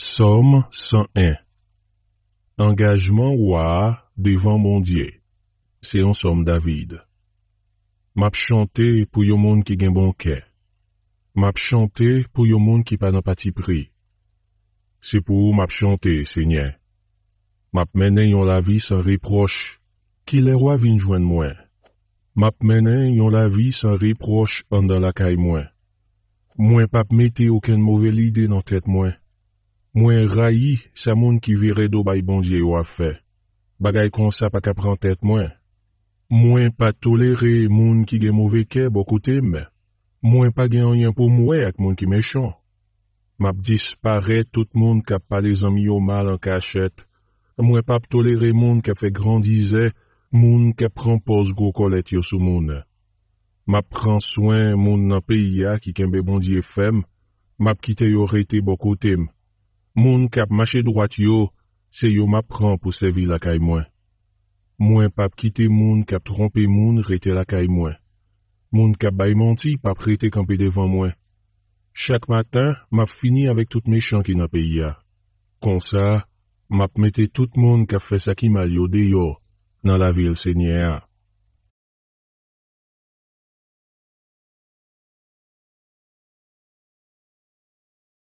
Somme 101 Engagement roi devant mon Dieu. C'est un somme David. M'a chanté pour le monde qui gagne bon cœur. M'a chanté pour le monde qui pas dans C'est pour m'a chanté, Seigneur. M'a mené yon la vie sans reproche, qui les rois vin joindre moi. M'a mené yon la vie sans reproche en dans la caille moi. Moi pas mettez aucune mauvaise idée dans tête moi. Mwen rayi sa moun ki vire do bay bondye yo a fe. Bagay konsa pa ka prantet mwen. Mwen pa tolere moun ki gen mouveke bokoutembe. Mwen pa gen anyen pou mwe ak moun ki mechon. Map dispare tout moun ka pa le zanmi yo mal an kachet. Mwen pa tolere moun ka fe grandize moun ka pranpos go kolet yo sou moun. Map pran soen moun nan peya ki kembe bondye fem. Map kite yo rete bokoutembe. Moun kap mache droit yo, se yo map pran pou sevi lakay mwen. Mwen pap kite moun kap trompe moun rete lakay mwen. Moun kap baymanti pap rete kampe devan mwen. Chak matan, map fini avik tout me chan ki na pe ya. Konsa, map mete tout moun kap fe sakimal yo de yo nan la vil se nye a.